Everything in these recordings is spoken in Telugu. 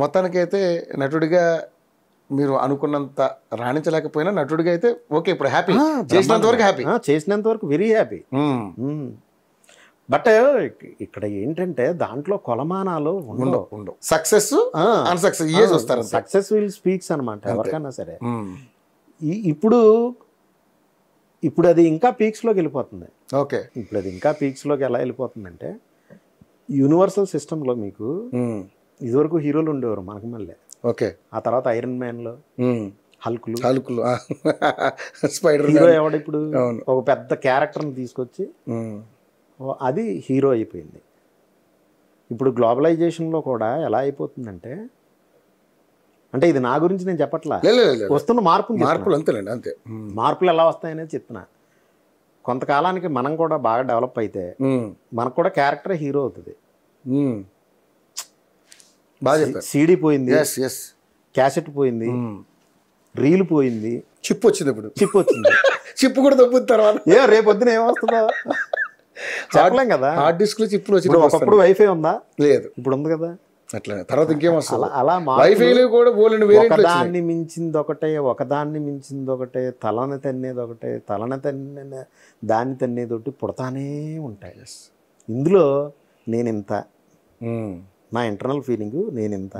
మొత్తానికైతే నటుడిగా మీరు అనుకున్నంత రాణించలేకపోయినా నటుడిగా అయితే ఓకే ఇప్పుడు హ్యాపీ చేసినంత వరకు హ్యాపీ చేసినంత వరకు వెరీ హ్యాపీ బట్ ఇక్కడ ఏంటంటే దాంట్లో కొలమానాలు ఉండవు ఉండవు success unsuccess success will speaks అనమాట ఎవరికైనా సరే hmm. ఇప్పుడు ఇప్పుడు అది ఇంకా పీక్స్లోకి వెళ్ళిపోతుంది ఓకే ఇప్పుడు అది ఇంకా పీక్స్లోకి ఎలా వెళ్ళిపోతుందంటే యూనివర్సల్ సిస్టంలో మీకు hmm. ఇదివరకు హీరోలు ఉండేవారు మనకు మళ్ళీ ఓకే ఆ తర్వాత ఐరన్ లో హల్కులు హల్కులు స్పైడర్ హీరో ఎవడు ఇప్పుడు ఒక పెద్ద క్యారెక్టర్ తీసుకొచ్చి అది హీరో అయిపోయింది ఇప్పుడు గ్లోబలైజేషన్లో కూడా ఎలా అయిపోతుందంటే అంటే ఇది నా గురించి నేను చెప్పట్లా వస్తున్న మార్పు మార్పులు అంతేనండి అంతే మార్పులు ఎలా వస్తాయనేది చెప్తున్నా కొంతకాలానికి మనం కూడా బాగా డెవలప్ అయితే మనకు కూడా క్యారెక్టర్ హీరో అవుతుంది బాగా సీడీ పోయింది క్యాసెట్ పోయింది hmm. రీల్ పోయింది చిప్ వచ్చింది ఇప్పుడు చిప్ వచ్చింది చిప్ కూడా తప్పుంది తర్వాత ఏ రేపొద్దున ఏమొస్తుందా చెప్పలేం కదా హార్డ్ డిస్క్ లో చిప్పులు వచ్చి ఒకప్పుడు వైఫై ఉందా లేదు ఇప్పుడు ఉంది కదా అట్లా తర్వాత ఇంకేం వస్తుంది అలా వైఫైలు కూడా బోలిన ఒకదాన్ని మించింది ఒకటే ఒకదాన్ని మించింది ఒకటే తలని తన్నేది ఒకటే తలని తన్నే దాన్ని తన్నేది ఒకటి పుడతానే ఉంటాయి ఇందులో నేను ఇంత hmm. నా ఇంటర్నల్ ఫీలింగ్ నేను ఇంత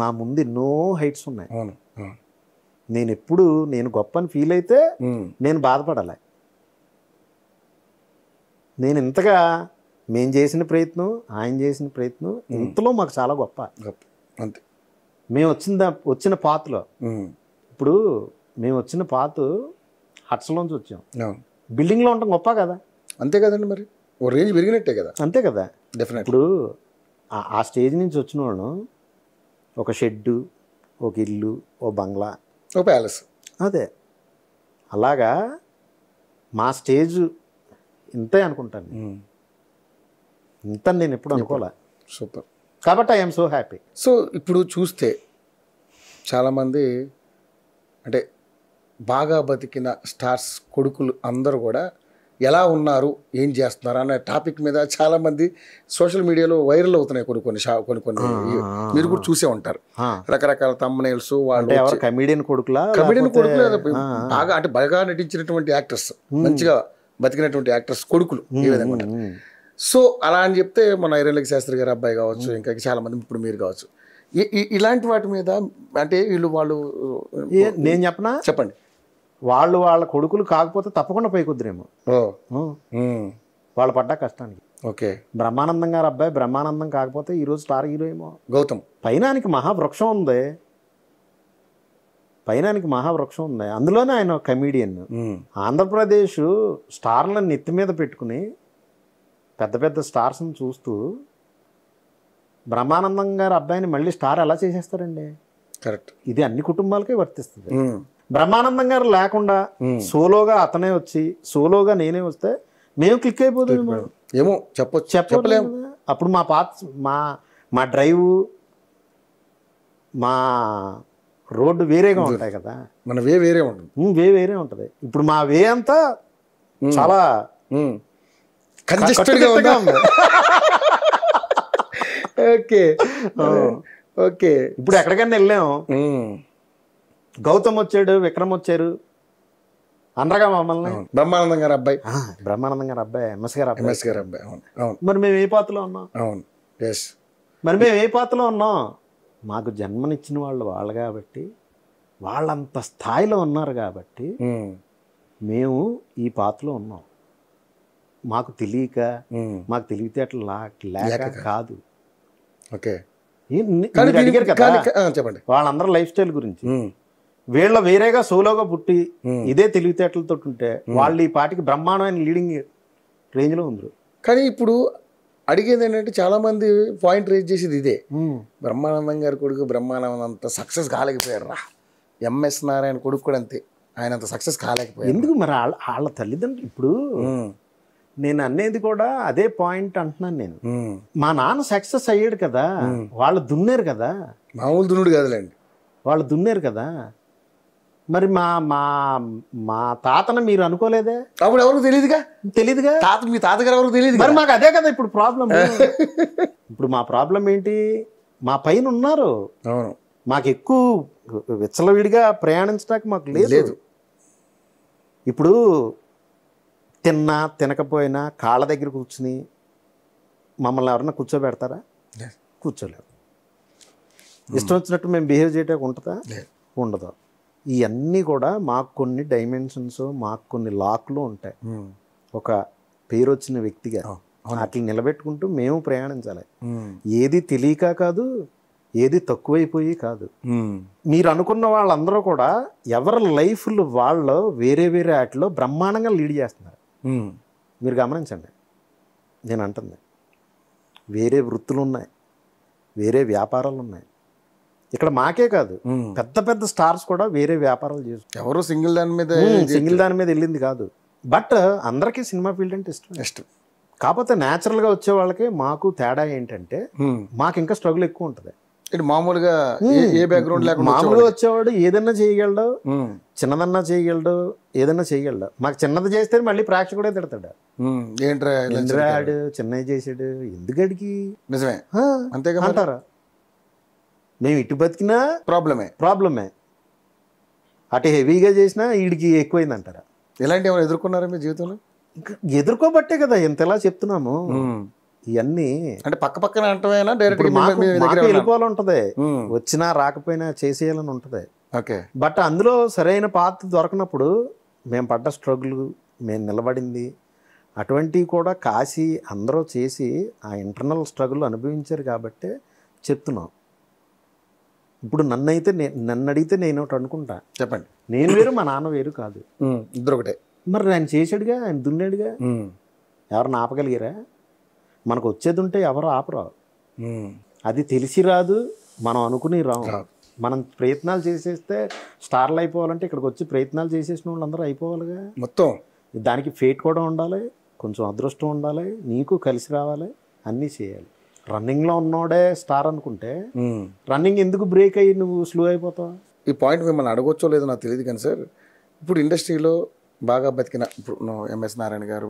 నా ముందు ఎన్నో హైట్స్ ఉన్నాయి నేను ఎప్పుడు నేను గొప్ప అని ఫీల్ అయితే నేను బాధపడాలి నేను ఇంతగా మేము చేసిన ప్రయత్నం ఆయన చేసిన ప్రయత్నం ఇంతలో మాకు చాలా గొప్ప అంతే మేము వచ్చిన వచ్చిన పాతలో ఇప్పుడు మేము వచ్చిన పాత హట్స్లోంచి వచ్చాం బిల్డింగ్లో ఉంటాం గొప్ప కదా అంతే కదండి మరి ఓ రేంజ్ పెరిగినట్టే కదా అంతే కదా డెఫినెట్ ఇప్పుడు ఆ స్టేజ్ నుంచి వచ్చిన వాళ్ళం ఒక షెడ్డు ఒక ఇల్లు ఓ బంగ్లా ఓ ప్యాలెస్ అదే అలాగా మా స్టేజ్ ఇంతే అనుకుంటాను ఇంత నేను ఎప్పుడు అనుకోలే సూపర్ కాబట్టి ఐఎమ్ సో హ్యాపీ సో ఇప్పుడు చూస్తే చాలామంది అంటే బాగా బతికిన స్టార్స్ కొడుకులు అందరూ కూడా ఎలా ఉన్నారు ఏం చేస్తున్నారు అనే టాపిక్ మీద చాలామంది సోషల్ మీడియాలో వైరల్ అవుతున్నాయి కొన్ని కొన్ని కొన్ని కొన్ని మీరు కూడా చూసే ఉంటారు రకరకాల తమ్మనేల్స్ వాళ్ళు కమెడియన్ కొడుకులా కొడుకులు బాగా అంటే బాగా నటించినటువంటి యాక్టర్స్ మంచిగా బతికినటువంటి యాక్టర్స్ కొడుకులు ఈ విధంగా సో అలా అని చెప్తే మన ఐరన్లకి శాస్త్రి గారు అబ్బాయి కావచ్చు ఇంకా చాలా మంది ఇప్పుడు మీరు కావచ్చు ఇలాంటి వాటి మీద అంటే వీళ్ళు వాళ్ళు నేను చెప్పనా చెప్పండి వాళ్ళు వాళ్ళ కొడుకులు కాకపోతే తప్పకుండా పైకొద్దురేమో వాళ్ళు పడ్డ కష్టానికి ఓకే బ్రహ్మానందం గారు అబ్బాయి బ్రహ్మానందం కాకపోతే ఈరోజు స్టార్ హీరో ఏమో గౌతమ్ పైనానికి మహావృక్షం ఉంది పైనానికి మహావృక్షం ఉంది అందులోనే ఆయన కమీడియన్ ఆంధ్రప్రదేశ్ స్టార్లను నెత్తి మీద పెట్టుకుని పెద్ద పెద్ద స్టార్స్ని చూస్తూ బ్రహ్మానందం గారు అబ్బాయిని మళ్ళీ స్టార్ ఎలా చేసేస్తారండి కరెక్ట్ ఇది అన్ని కుటుంబాలకే వర్తిస్తుంది బ్రహ్మానందం గారు లేకుండా సోలోగా అతనే వచ్చి సోలోగా నేనే వస్తే మేము క్లిక్ అయిపోతుంది ఏమో చెప్పొచ్చు చెప్పలేము అప్పుడు మా పాత మా మా డ్రైవ్ మా రోడ్డు వేరేగా ఉంటాయి కదా మన వే వేరే ఉంటుంది వే వేరే ఉంటుంది ఇప్పుడు మా వే అంతా చాలా కంజెస్టెడ్గా ఉందా ఓకే ఓకే ఇప్పుడు ఎక్కడికైనా వెళ్ళాము గౌతమ్ వచ్చాడు విక్రమ్ వచ్చారు అనరగా మమ్మల్ని బ్రహ్మానందం గారు అబ్బాయి బ్రహ్మానందం గారు అబ్బాయి ఎంఎస్ గారు ఎంఎస్ గారు అబ్బాయి అవును అవును మరి మేము ఏ పాత్రలో ఉన్నాం అవును ఎస్ మరి మేము ఏ పాత్రలో ఉన్నాం మాకు జన్మనిచ్చిన వాళ్ళు వాళ్ళు కాబట్టి వాళ్ళంత స్థాయిలో ఉన్నారు కాబట్టి hmm. మేము ఈ పాత్రలో ఉన్నాం మాకు తెలియక hmm. మాకు తెలివితేటలు లేక కాదు ఓకే చెప్పండి వాళ్ళందరూ లైఫ్ స్టైల్ గురించి hmm. వీళ్ళ వేరేగా సోలోగా పుట్టి hmm. ఇదే తెలివితేటలతో ఉంటే hmm. వాళ్ళు ఈ పాటికి బ్రహ్మాండమైన లీడింగ్ రేంజ్లో ఉంది కానీ ఇప్పుడు అడిగేది ఏంటంటే చాలా మంది పాయింట్ రేజ్ చేసేది ఇదే hmm. బ్రహ్మానందం గారి కొడుకు బ్రహ్మానందం అంత సక్సెస్ కాలేకపోయారు రా ఎంఎస్ నారాయణ కొడుకు కూడా అంతే ఆయన అంత సక్సెస్ కాలేకపోయారు ఎందుకు మరి వాళ్ళ తల్లిదండ్రులు ఇప్పుడు నేను అనేది కూడా అదే పాయింట్ అంటున్నాను నేను మా నాన్న సక్సెస్ అయ్యాడు కదా వాళ్ళు దున్నారు కదా మామూలు దున్నుడు కదలేండి వాళ్ళు దున్నారు కదా మరి మా మా మా తాతను మీరు అనుకోలేదే అప్పుడు ఎవరికి తెలియదుగా తెలియదుగా తాత మీ తాతగారు ఎవరికి తెలియదు మరి మాకు అదే కదా ఇప్పుడు ప్రాబ్లం ఇప్పుడు మా ప్రాబ్లం ఏంటి మా పైన ఉన్నారు అవును మాకు ఎక్కువ విచ్చలవిడిగా ప్రయాణించడానికి మాకు లేదు ఇప్పుడు తిన్నా తినకపోయినా కాళ్ళ దగ్గర కూర్చుని మమ్మల్ని ఎవరన్నా కూర్చోబెడతారా కూర్చోలేరు ఇష్టం వచ్చినట్టు మేము బిహేవ్ చేయడానికి ఉంటుందా ఉండదు ఇవన్నీ కూడా మాకు కొన్ని డైమెన్షన్స్ మాకు కొన్ని లాక్లు ఉంటాయి ఒక పేరు వచ్చిన వ్యక్తిగా వాటిని నిలబెట్టుకుంటూ మేము ప్రయాణించాలి ఏది తెలియక కాదు ఏది తక్కువైపోయి కాదు మీరు అనుకున్న వాళ్ళందరూ కూడా ఎవరి లైఫ్లు వాళ్ళు వేరే వేరే వాటిలో బ్రహ్మాండంగా లీడ్ చేస్తున్నారు మీరు గమనించండి నేను అంటుంది వేరే వృత్తులు ఉన్నాయి వేరే వ్యాపారాలు ఉన్నాయి ఇక్కడ మాకే కాదు పెద్ద పెద్ద స్టార్స్ కూడా వేరే వ్యాపారాలు చేస్తారు ఎవరు సింగిల్ దాని మీద సింగిల్ దాని మీద వెళ్ళింది కాదు బట్ అందరికీ సినిమా ఫీల్డ్ అంటే ఇష్టం ఇష్టం కాకపోతే గా వచ్చే వాళ్ళకి మాకు తేడా ఏంటంటే మాకు ఇంకా స్ట్రగుల్ ఎక్కువ ఉంటుంది ఇటు మామూలుగా ఏ బ్యాక్గ్రౌండ్ లేకుండా మామూలుగా వచ్చేవాడు ఏదన్నా చేయగలడు చిన్నదన్నా చేయగలడు ఏదన్నా చేయగలడు మాకు చిన్నది చేస్తే మళ్ళీ కూడా తిడతాడు ఏంట్రా చిన్నది చేసాడు ఎందుకడికి నిజమే అంతేగా అంటారా మేము ఇటు బతికినా ప్రాబ్లమే ప్రాబ్లమే అటు హెవీగా చేసినా వీడికి ఎక్కువైంది అంటారా ఇలాంటి ఏమైనా ఎదుర్కొన్నారా మీ జీవితంలో ఇంకా ఎదుర్కోబట్టే కదా ఎలా చెప్తున్నాము hmm. ఇవన్నీ అంటే పక్క పక్కన అంటవేనా డైరెక్ట్ వెళ్ళిపోవాలంటది వచ్చినా రాకపోయినా చేసేయాలని ఉంటుంది ఓకే బట్ అందులో సరైన పాత్ర దొరకనప్పుడు మేము పడ్డ స్ట్రగుల్ మేము నిలబడింది అటువంటివి కూడా కాసి అందరూ చేసి ఆ ఇంటర్నల్ స్ట్రగుల్ అనుభవించారు కాబట్టి చెప్తున్నాం ఇప్పుడు నన్నైతే నన్ను అడిగితే నేను ఒకటి అనుకుంటా చెప్పండి నేను వేరు మా నాన్న వేరు కాదు ఇద్దరు ఒకటే మరి ఆయన చేశాడుగా ఆయన దున్నాడుగా ఎవరు ఆపగలిగారా మనకు వచ్చేది ఉంటే ఎవరు ఆపరా అది తెలిసి రాదు మనం అనుకుని రాము మనం ప్రయత్నాలు చేసేస్తే స్టార్లు అయిపోవాలంటే ఇక్కడికి వచ్చి ప్రయత్నాలు చేసేసిన వాళ్ళందరూ అయిపోవాలిగా మొత్తం దానికి ఫేట్ కూడా ఉండాలి కొంచెం అదృష్టం ఉండాలి నీకు కలిసి రావాలి అన్నీ చేయాలి రన్నింగ్లో ఉన్నోడే స్టార్ అనుకుంటే రన్నింగ్ ఎందుకు బ్రేక్ అయ్యి నువ్వు స్లో అయిపోతావు ఈ పాయింట్ మిమ్మల్ని అడగొచ్చో లేదో నాకు తెలియదు కానీ సార్ ఇప్పుడు ఇండస్ట్రీలో బాగా బతికిన ఇప్పుడు ఎంఎస్ నారాయణ గారు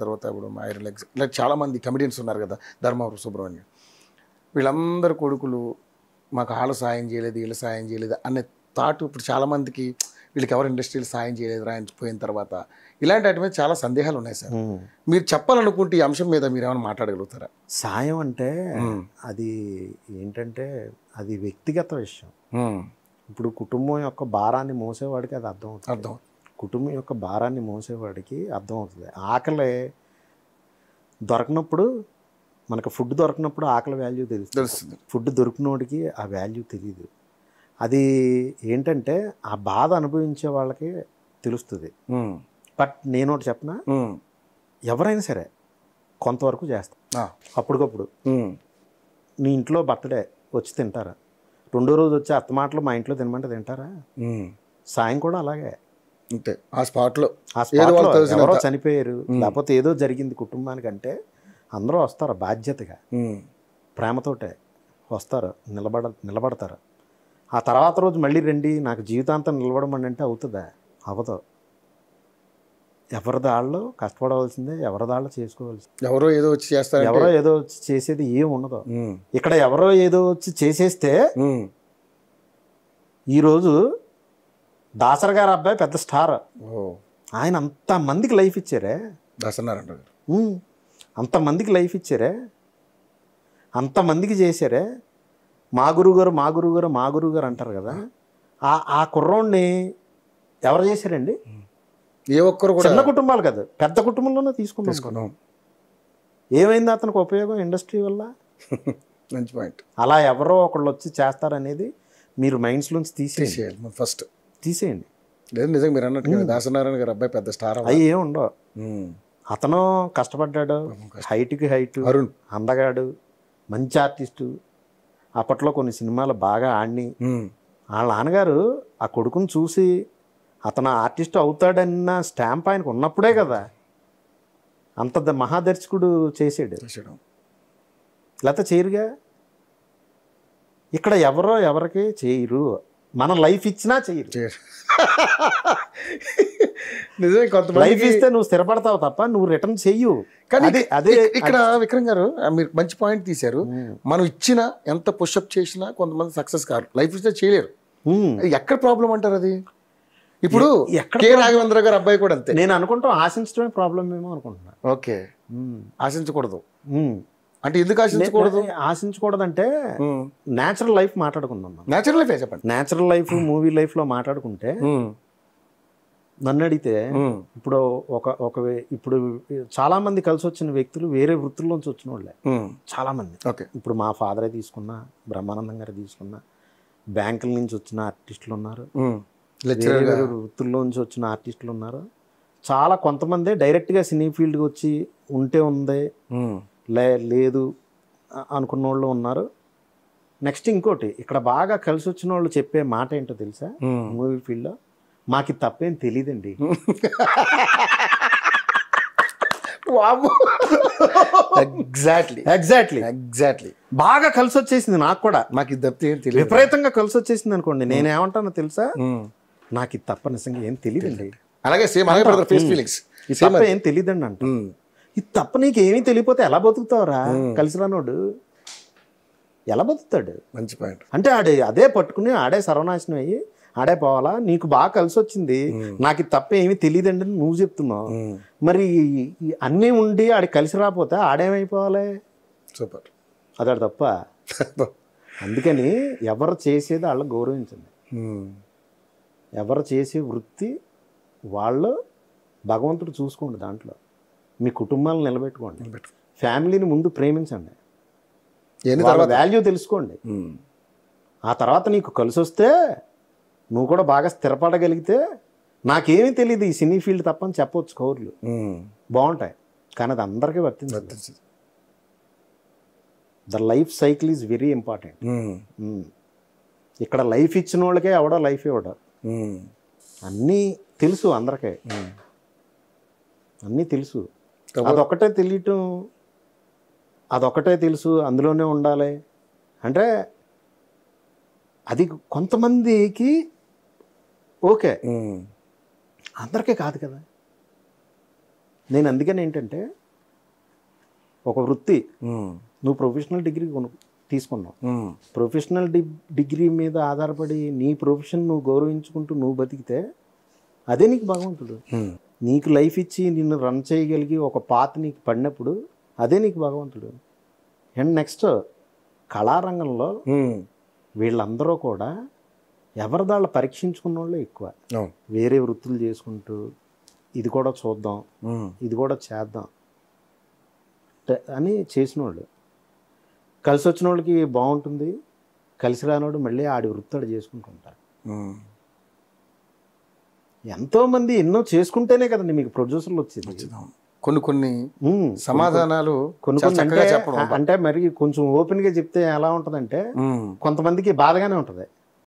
తర్వాత ఇప్పుడు ఐరన్ లెగ్స్ ఇలా చాలామంది కమిడియన్స్ ఉన్నారు కదా ధర్మవరం సుబ్రహ్మణ్యం వీళ్ళందరు కొడుకులు మాకు వాళ్ళు సాయం చేయలేదు వీళ్ళు సాయం చేయలేదు అనే థాట్ ఇప్పుడు చాలామందికి వీళ్ళకి ఎవరు ఇండస్ట్రీలు సాయం చేయలేదు రాయించిపోయిన తర్వాత ఇలాంటి వాటి మీద చాలా సందేహాలు ఉన్నాయి సార్ మీరు చెప్పాలనుకుంటే ఈ అంశం మీద మీరు ఏమైనా మాట్లాడగలుగుతారా సాయం అంటే అది ఏంటంటే అది వ్యక్తిగత విషయం ఇప్పుడు కుటుంబం యొక్క భారాన్ని మోసేవాడికి అది అర్థం అవుతుంది అర్థం కుటుంబం యొక్క భారాన్ని మోసేవాడికి అర్థం అవుతుంది ఆకలి దొరకనప్పుడు మనకు ఫుడ్ దొరకనప్పుడు ఆకలి వాల్యూ తెలుస్తుంది ఫుడ్ దొరికినోడికి ఆ వాల్యూ తెలియదు అది ఏంటంటే ఆ బాధ అనుభవించే వాళ్ళకి తెలుస్తుంది బట్ నేను ఒకటి చెప్పిన ఎవరైనా సరే కొంతవరకు చేస్తాను అప్పటికప్పుడు నీ ఇంట్లో బర్త్డే వచ్చి తింటారా రెండో రోజు వచ్చి అత్త మాటలు మా ఇంట్లో తినమంటే తింటారా సాయం కూడా అలాగే అంతే ఆ స్పాట్లో ఆ స్పాట్లో ఎవరో చనిపోయారు లేకపోతే ఏదో జరిగింది కుటుంబానికంటే అందరూ వస్తారు బాధ్యతగా ప్రేమతోటే వస్తారు నిలబడ నిలబడతారు ఆ తర్వాత రోజు మళ్ళీ రండి నాకు జీవితాంతం నిలబడమని అంటే అవుతుందా అవ్వదు ఎవరి దాళ్ళు కష్టపడవలసిందే ఎవరి దాళ్ళు చేసుకోవాల్సింది ఎవరో ఏదో వచ్చి చేస్తారు ఎవరో ఏదో వచ్చి చేసేది ఏం ఉండదు ఇక్కడ ఎవరో ఏదో వచ్చి చేసేస్తే ఈరోజు దాసర్ గారు అబ్బాయి పెద్ద స్టార్ ఆయన అంతమందికి లైఫ్ ఇచ్చారే దాసనారాయణ గారు అంతమందికి లైఫ్ ఇచ్చారే అంతమందికి చేశారే మా గురువుగారు మా గురువుగారు మా గురువుగారు అంటారు కదా ఆ ఆ కుర్రోడిని ఎవరు చేశారండి ఏ ఒక్కరు చిన్న కుటుంబాలు కదా పెద్ద కుటుంబంలోనే తీసుకున్నాం ఏమైంది అతనికి ఉపయోగం ఇండస్ట్రీ వల్ల మంచి పాయింట్ అలా ఎవరో ఒకళ్ళు వచ్చి చేస్తారనేది మీరు మైండ్స్లోంచి తీసేయాలి ఫస్ట్ తీసేయండి లేదు నిజంగా మీరు అన్నట్టు దాసనారాయణ గారు అబ్బాయి పెద్ద స్టార్ అవి ఏమి ఉండవు అతను కష్టపడ్డాడు హైట్కి హైట్ అరుణ్ అందగాడు మంచి ఆర్టిస్టు అప్పట్లో కొన్ని సినిమాలు బాగా ఆడిని వాళ్ళ నాన్నగారు ఆ కొడుకుని చూసి అతను ఆర్టిస్ట్ అవుతాడన్న స్టాంప్ ఆయనకు ఉన్నప్పుడే కదా అంత మహాదర్శకుడు చేసాడు లేకపోతే చేయరుగా ఇక్కడ ఎవరో ఎవరికి చేయరు మన లైఫ్ ఇచ్చినా చేయరు నిజమే కొంత లైఫ్ ఇస్తే నువ్వు స్థిరపడతావు తప్ప నువ్వు రిటర్న్ చెయ్యు కానీ అదే ఇక్కడ విక్రమ్ గారు మీరు మంచి పాయింట్ తీశారు మనం ఇచ్చిన ఎంత పుషప్ చేసినా కొంతమంది సక్సెస్ కారు లైఫ్ ఇస్తే చేయలేరు ఎక్కడ ప్రాబ్లం అంటారు అది ఇప్పుడు రాఘవేంద్ర గారు అబ్బాయి కూడా అంతే నేను అనుకుంటా ఆశించడం ప్రాబ్లం ఏమో అనుకుంటున్నా ఓకే ఆశించకూడదు అంటే ఎందుకు ఆశించకూడదు ఆశించకూడదు అంటే నేచురల్ లైఫ్ మాట్లాడుకుందాం నేచురల్ లైఫ్ చెప్పండి నేచురల్ లైఫ్ మూవీ లైఫ్ లో మాట్లాడుకుంటే నన్ను అడిగితే ఇప్పుడు ఒక ఒక ఇప్పుడు చాలా మంది కలిసి వచ్చిన వ్యక్తులు వేరే వృత్తుల్లోంచి వచ్చిన వాళ్ళే చాలా మంది ఇప్పుడు మా ఫాదరే తీసుకున్న బ్రహ్మానందం గారు తీసుకున్న బ్యాంకుల నుంచి వచ్చిన ఆర్టిస్టులు ఉన్నారు వేరే వృత్తుల్లోంచి వచ్చిన ఆర్టిస్టులు ఉన్నారు చాలా కొంతమంది డైరెక్ట్గా సినీ ఫీల్డ్కి వచ్చి ఉంటే ఉంది లే లేదు అనుకున్న వాళ్ళు ఉన్నారు నెక్స్ట్ ఇంకోటి ఇక్కడ బాగా కలిసి వచ్చిన వాళ్ళు చెప్పే మాట ఏంటో తెలుసా మూవీ ఫీల్డ్లో మాకు తప్పేం తెలీదండి బాబు ఎగ్జాక్ట్లీ ఎగ్జాక్ట్లీ ఎగ్జాక్ట్లీ బాగా కలిసి వచ్చేసింది నాకు కూడా నాకు ఇది తప్పితే విపరీతంగా కలిసి వచ్చేసింది అనుకోండి నేనేమంటానో తెలుసా నాకు ఇది తప్ప నిజంగా ఏం తెలియదండి అలాగే సేమ్ ఫీలింగ్స్ ఏం తెలియదండి అంట ఇది తప్ప నీకు ఏమీ తెలియపోతే ఎలా రా కలిసి రానోడు ఎలా బతుకుతాడు మంచి పాయింట్ అంటే ఆడే అదే పట్టుకుని ఆడే సర్వనాశనం అయ్యి ఆడే పోవాలా నీకు బాగా కలిసి వచ్చింది నాకు తప్ప ఏమీ అని నువ్వు చెప్తున్నావు మరి అన్నీ ఉండి ఆడి కలిసి రాకపోతే ఆడేమైపోవాలి సూపర్ అదే తప్ప అందుకని ఎవరు చేసేది వాళ్ళు గౌరవించండి ఎవరు చేసే వృత్తి వాళ్ళు భగవంతుడు చూసుకోండి దాంట్లో మీ కుటుంబాలను నిలబెట్టుకోండి ఫ్యామిలీని ముందు ప్రేమించండి వాల్యూ తెలుసుకోండి ఆ తర్వాత నీకు కలిసి వస్తే నువ్వు కూడా బాగా స్థిరపడగలిగితే నాకేమీ తెలియదు ఈ సినీ ఫీల్డ్ తప్పని చెప్పొచ్చు కౌర్లు బాగుంటాయి కానీ అది అందరికీ వర్తించదు the life cycle is very important ఇక్కడ లైఫ్ ఇచ్చిన వాళ్ళకే ఎవడో లైఫ్ ఇవ్వడా అన్నీ తెలుసు అందరికే అన్నీ తెలుసు అదొక్కటే తెలియటం అదొక్కటే తెలుసు అందులోనే ఉండాలి అంటే అది కొంతమందికి ఓకే అందరికీ కాదు కదా నేను అందుకని ఏంటంటే ఒక వృత్తి నువ్వు ప్రొఫెషనల్ డిగ్రీ కొను తీసుకున్నావు ప్రొఫెషనల్ డిగ్రీ మీద ఆధారపడి నీ ప్రొఫెషన్ నువ్వు గౌరవించుకుంటూ నువ్వు బతికితే అదే నీకు భగవంతుడు నీకు లైఫ్ ఇచ్చి నిన్ను రన్ చేయగలిగి ఒక పాత నీకు పడినప్పుడు అదే నీకు భగవంతుడు అండ్ నెక్స్ట్ కళారంగంలో వీళ్ళందరూ కూడా ఎవరి దాళ్ళు పరీక్షించుకున్న వాళ్ళు ఎక్కువ వేరే వృత్తులు చేసుకుంటూ ఇది కూడా చూద్దాం ఇది కూడా చేద్దాం అని చేసిన వాళ్ళు కలిసి వచ్చిన వాళ్ళకి బాగుంటుంది కలిసి రానివాడు మళ్ళీ ఆడి వృత్తాడు చేసుకుంటుంటారు ఎంతోమంది ఎన్నో చేసుకుంటేనే కదండి మీకు ప్రొడ్యూసర్లు వచ్చింది కొన్ని కొన్ని సమాధానాలు కొన్ని కొన్ని అంటే మరి కొంచెం ఓపెన్గా చెప్తే ఎలా ఉంటుందంటే కొంతమందికి బాధగానే ఉంటుంది